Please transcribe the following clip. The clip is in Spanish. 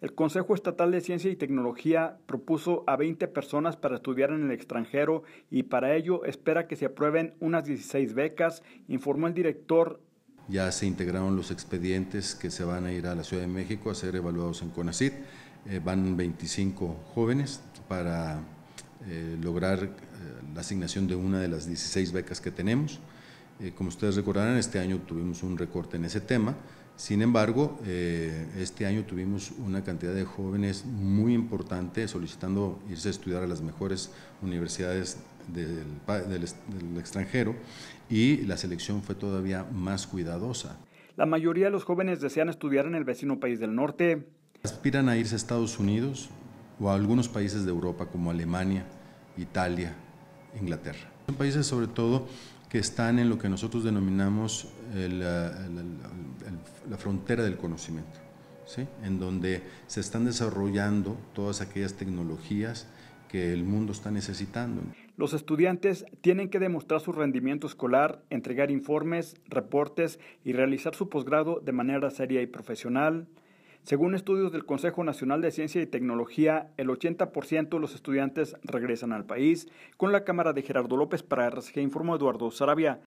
El Consejo Estatal de Ciencia y Tecnología propuso a 20 personas para estudiar en el extranjero y para ello espera que se aprueben unas 16 becas, informó el director. Ya se integraron los expedientes que se van a ir a la Ciudad de México a ser evaluados en CONACIT. Eh, van 25 jóvenes para eh, lograr eh, la asignación de una de las 16 becas que tenemos. como ustedes recordarán, este año tuvimos un recorte en ese tema sin embargo, eh, este año tuvimos una cantidad de jóvenes muy importante solicitando irse a estudiar a las mejores universidades del, extranjero y la selección fue todavía más cuidadosa. La mayoría de los jóvenes desean estudiar en el vecino país del norte. Aspiran a irse a Estados Unidos o a algunos países de Europa como Alemania, Italia, Inglaterra. Son países sobre todo que están en lo que nosotros denominamos el, el, la frontera del conocimiento, en donde se están desarrollando todas aquellas tecnologías que el mundo está necesitando. Los estudiantes tienen que demostrar su rendimiento escolar, entregar informes, reportes y realizar su posgrado de manera seria y profesional. Según estudios del Consejo Nacional de Ciencia y Tecnología, el 80% de los estudiantes regresan al país. Con la cámara de Gerardo López para RCG informó Eduardo Sarabia.